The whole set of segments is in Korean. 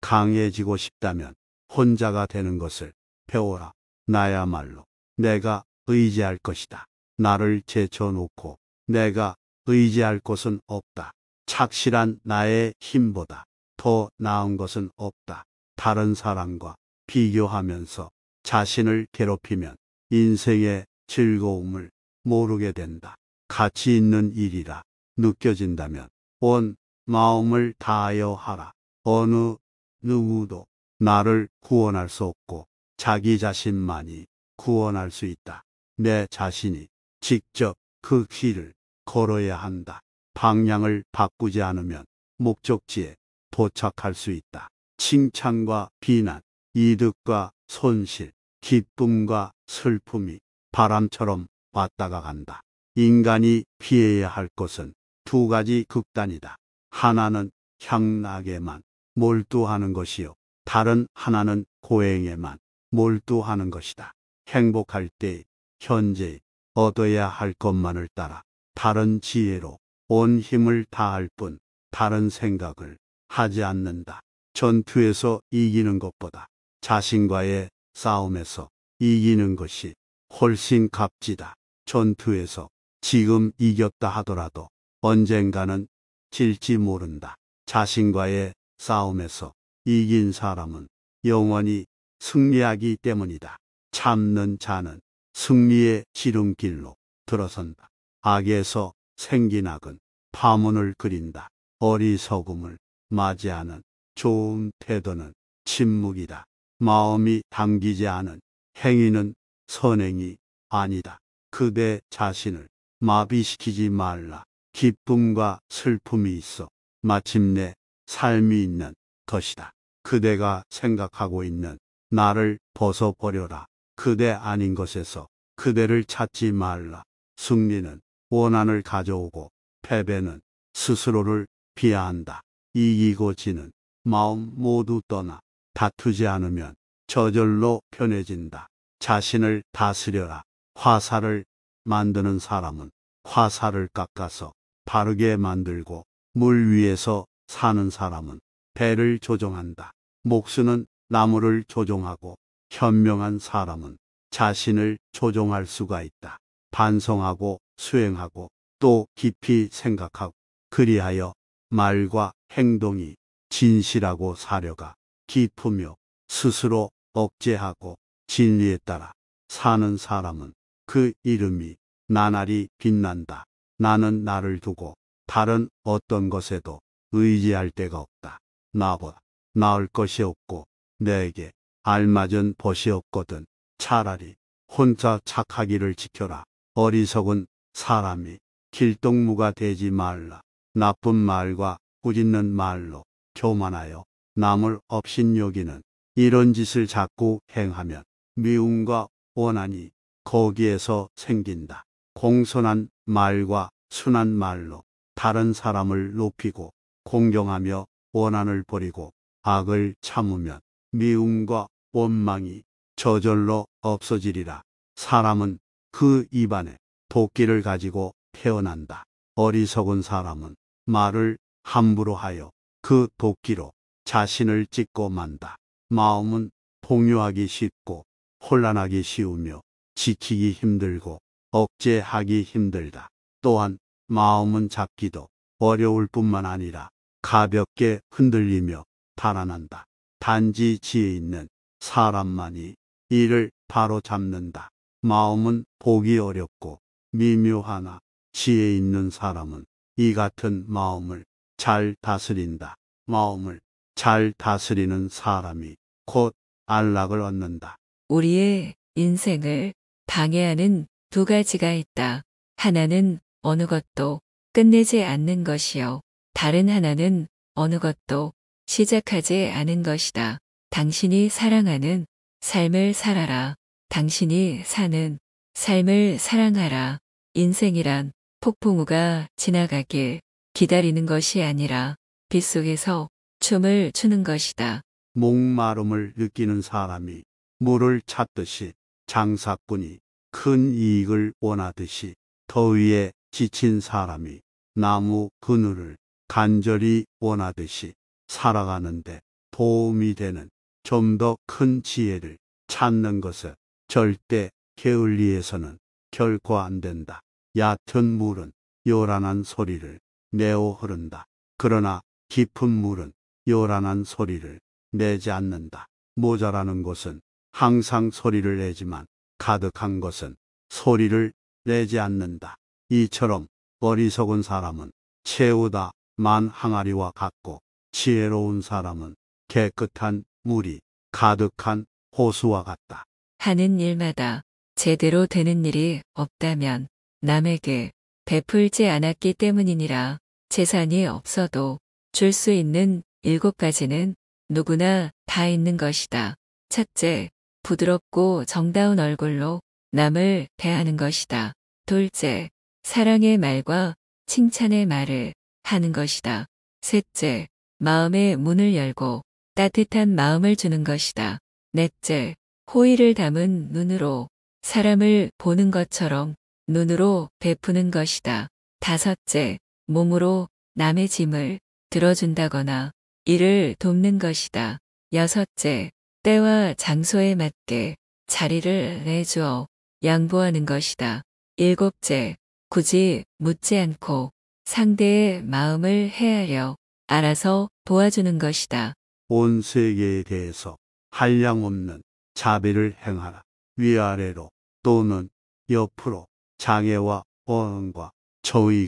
강해지고 싶다면 혼자가 되는 것을 배워라. 나야말로 내가 의지할 것이다. 나를 제쳐놓고 내가 의지할 것은 없다. 착실한 나의 힘보다 더 나은 것은 없다. 다른 사람과 비교하면서 자신을 괴롭히면 인생의 즐거움을 모르게 된다. 가치 있는 일이라 느껴진다면 온 마음을 다하여 하라. 어느 누구도 나를 구원할 수 없고 자기 자신만이 구원할 수 있다. 내 자신이 직접 그 길을 걸어야 한다. 방향을 바꾸지 않으면 목적지에 도착할 수 있다. 칭찬과 비난, 이득과 손실, 기쁨과 슬픔이 바람처럼 왔다가 간다. 인간이 피해야 할 것은 두 가지 극단이다. 하나는 향락에만 몰두하는 것이요. 다른 하나는 고행에만 몰두하는 것이다. 행복할 때 현재 얻어야 할 것만을 따라 다른 지혜로 온 힘을 다할 뿐 다른 생각을 하지 않는다. 전투에서 이기는 것보다 자신과의 싸움에서 이기는 것이 훨씬 값지다. 전투에서 지금 이겼다 하더라도 언젠가는 질지 모른다. 자신과의 싸움에서 이긴 사람은 영원히 승리하기 때문이다. 참는 자는 승리의 지름길로 들어선다. 악에서 생긴 악은 파문을 그린다. 어리석음을 맞이하는 좋은 태도는 침묵이다. 마음이 담기지 않은 행위는 선행이 아니다. 그대 자신을 마비시키지 말라. 기쁨과 슬픔이 있어 마침내 삶이 있는 것이다. 그대가 생각하고 있는 나를 벗어버려라. 그대 아닌 것에서 그대를 찾지 말라. 승리는 원한을 가져오고 패배는 스스로를 비하한다. 이기고 지는 마음 모두 떠나 다투지 않으면 저절로 편해진다. 자신을 다스려라. 화살을 만드는 사람은 화살을 깎아서 바르게 만들고 물 위에서 사는 사람은 배를 조종한다. 목수는 나무를 조종하고 현명한 사람은 자신을 조종할 수가 있다. 반성하고 수행하고 또 깊이 생각하고 그리하여 말과 행동이 진실하고 사려가 깊으며 스스로 억제하고 진리에 따라 사는 사람은 그 이름이 나날이 빛난다. 나는 나를 두고 다른 어떤 것에도 의지할 데가 없다. 나보다 나을 것이 없고 내게 알맞은 벗이 없거든. 차라리 혼자 착하기를 지켜라. 어리석은 사람이 길동무가 되지 말라. 나쁜 말과 꾸짖는 말로 교만하여 남을 업신여기는 이런 짓을 자꾸 행하면 미움과 원한이 거기에서 생긴다. 공손한 말과 순한 말로 다른 사람을 높이고 공경하며 원한을 버리고 악을 참으면 미움과 원망이 저절로 없어지리라. 사람은 그 입안에 도끼를 가지고 태어난다. 어리석은 사람은 말을 함부로 하여 그 도끼로 자신을 찢고 만다. 마음은 동요하기 쉽고 혼란하기 쉬우며 지키기 힘들고 억제하기 힘들다. 또한 마음은 잡기도 어려울 뿐만 아니라 가볍게 흔들리며 달아난다. 단지 지혜 있는 사람만이 이를 바로 잡는다. 마음은 보기 어렵고 미묘하나 지혜 있는 사람은 이 같은 마음을 잘 다스린다. 마음을 잘 다스리는 사람이 곧 안락을 얻는다. 우리의 인생을 방해하는 두 가지가 있다. 하나는 어느 것도 끝내지 않는 것이요. 다른 하나는 어느 것도 시작하지 않은 것이다. 당신이 사랑하는 삶을 살아라. 당신이 사는 삶을 사랑하라. 인생이란 폭풍우가 지나가길 기다리는 것이 아니라 빗속에서 춤을 추는 것이다. 목마름을 느끼는 사람이 물을 찾듯이 장사꾼이 큰 이익을 원하듯이 더위에 지친 사람이 나무 그늘을 간절히 원하듯이 살아가는데 도움이 되는 좀 더 큰 지혜를 찾는 것을 절대 게을리해서는 결코 안 된다. 얕은 물은 요란한 소리를 내어 흐른다. 그러나 깊은 물은 요란한 소리를 내지 않는다. 모자라는 것은 항상 소리를 내지만 가득한 것은 소리를 내지 않는다. 이처럼 어리석은 사람은 채우다 만 항아리와 같고 지혜로운 사람은 깨끗한 물이 가득한 호수와 같다. 하는 일마다 제대로 되는 일이 없다면 남에게 베풀지 않았기 때문이니라 재산이 없어도 줄 수 있는 일곱 가지는 누구나 다 있는 것이다. 첫째, 부드럽고 정다운 얼굴로 남을 대하는 것이다. 둘째, 사랑의 말과 칭찬의 말을 하는 것이다. 셋째, 마음의 문을 열고 따뜻한 마음을 주는 것이다. 넷째, 호의를 담은 눈으로 사람을 보는 것처럼 눈으로 베푸는 것이다. 다섯째, 몸으로 남의 짐을 들어준다거나 이를 돕는 것이다. 여섯째, 때와 장소에 맞게 자리를 내주어 양보하는 것이다. 일곱째, 굳이 묻지 않고 상대의 마음을 헤아려 알아서 도와주는 것이다. 온 세계에 대해서 한량없는 자비를 행하라. 위아래로 또는 옆으로 장애와 어항과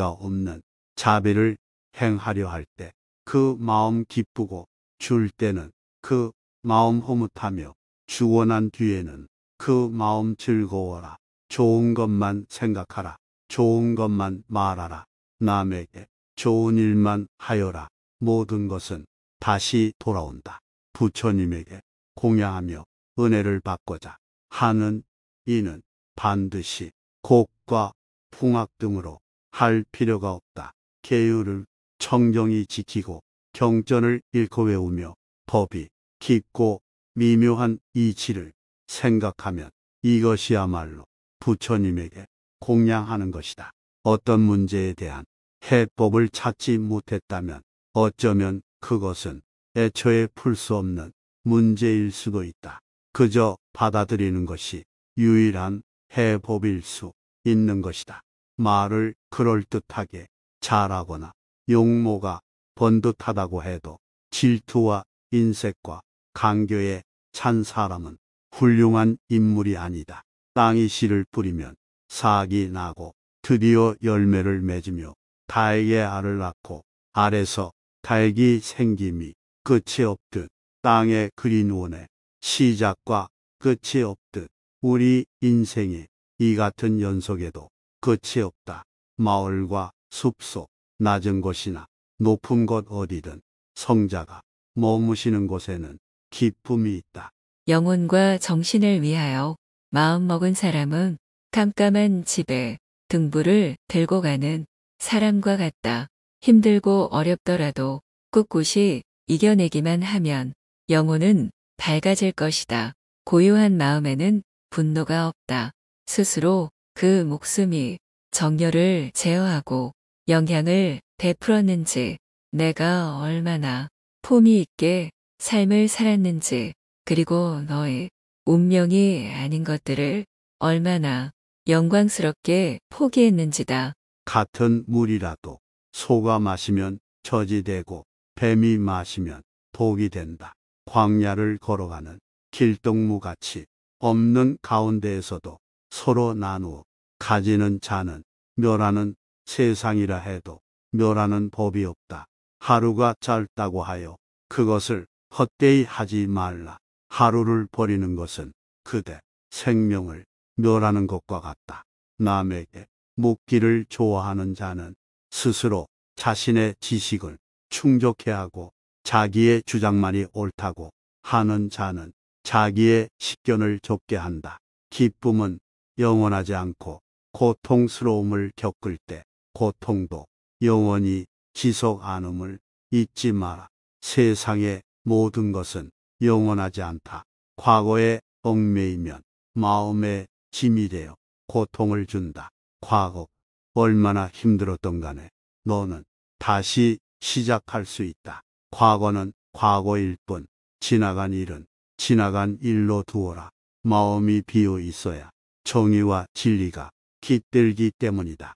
저의가 없는 자비를 행하려 할 때 그 마음 기쁘고 줄 때는 그 마음 허뭇하며 주고 난 뒤에는 그 마음 즐거워라. 좋은 것만 생각하라. 좋은 것만 말하라. 남에게 좋은 일만 하여라. 모든 것은 다시 돌아온다. 부처님에게 공양하며 은혜를 받고자 하는 이는 반드시 곡과 풍악 등으로 할 필요가 없다. 계율을 청정히 지키고 경전을 읽고 외우며 법이 깊고 미묘한 이치를 생각하면 이것이야말로 부처님에게 공양하는 것이다. 어떤 문제에 대한 해법을 찾지 못했다면 어쩌면 그것은 애초에 풀 수 없는 문제일 수도 있다. 그저 받아들이는 것이 유일한 해법일 수 있는 것이다. 말을 그럴듯하게 잘하거나 용모가 번듯하다고 해도 질투와 인색과 강교에 찬 사람은 훌륭한 인물이 아니다. 땅이 씨를 뿌리면 사악 나고 드디어 열매를 맺으며 달에게 알을 낳고 알에서 달기 생김이 끝이 없듯 땅의 그린 원에 시작과 끝이 없듯 우리 인생의 이 같은 연속에도 끝이 없다. 마을과 숲속, 낮은 곳이나 높은 곳 어디든 성자가 머무시는 곳에는 기쁨이 있다. 영혼과 정신을 위하여 마음먹은 사람은 캄캄한 집에 등불을 들고 가는 사람과 같다. 힘들고 어렵더라도 꿋꿋이 이겨내기만 하면 영혼은 밝아질 것이다. 고요한 마음에는 분노가 없다. 스스로 그 목숨이 정열을 제어하고 영향을 베풀었는지 내가 얼마나 품이 있게 삶을 살았는지 그리고 너의 운명이 아닌 것들을 얼마나 영광스럽게 포기했는지다. 같은 물이라도 소가 마시면 저지되고 뱀이 마시면 독이 된다. 광야를 걸어가는 길동무같이 없는 가운데에서도 서로 나누어 가지는 자는 멸하는 세상이라 해도 멸하는 법이 없다. 하루가 짧다고 하여 그것을 헛되이 하지 말라. 하루를 버리는 것은 그대 생명을 멸하는 것과 같다. 남에게 묻기를 좋아하는 자는 스스로 자신의 지식을 충족해 하고 자기의 주장만이 옳다고 하는 자는 자기의 식견을 좁게 한다. 기쁨은 영원하지 않고 고통스러움을 겪을 때 고통도 영원히 지속 않음을 잊지 마라. 세상의 모든 것은 영원하지 않다. 과거에 얽매이면 마음의 짐이 되어 고통을 준다. 과거 얼마나 힘들었던 간에 너는 다시 시작할 수 있다. 과거는 과거일 뿐 지나간 일은 지나간 일로 두어라. 마음이 비어 있어야 정의와 진리가 깃들기 때문이다.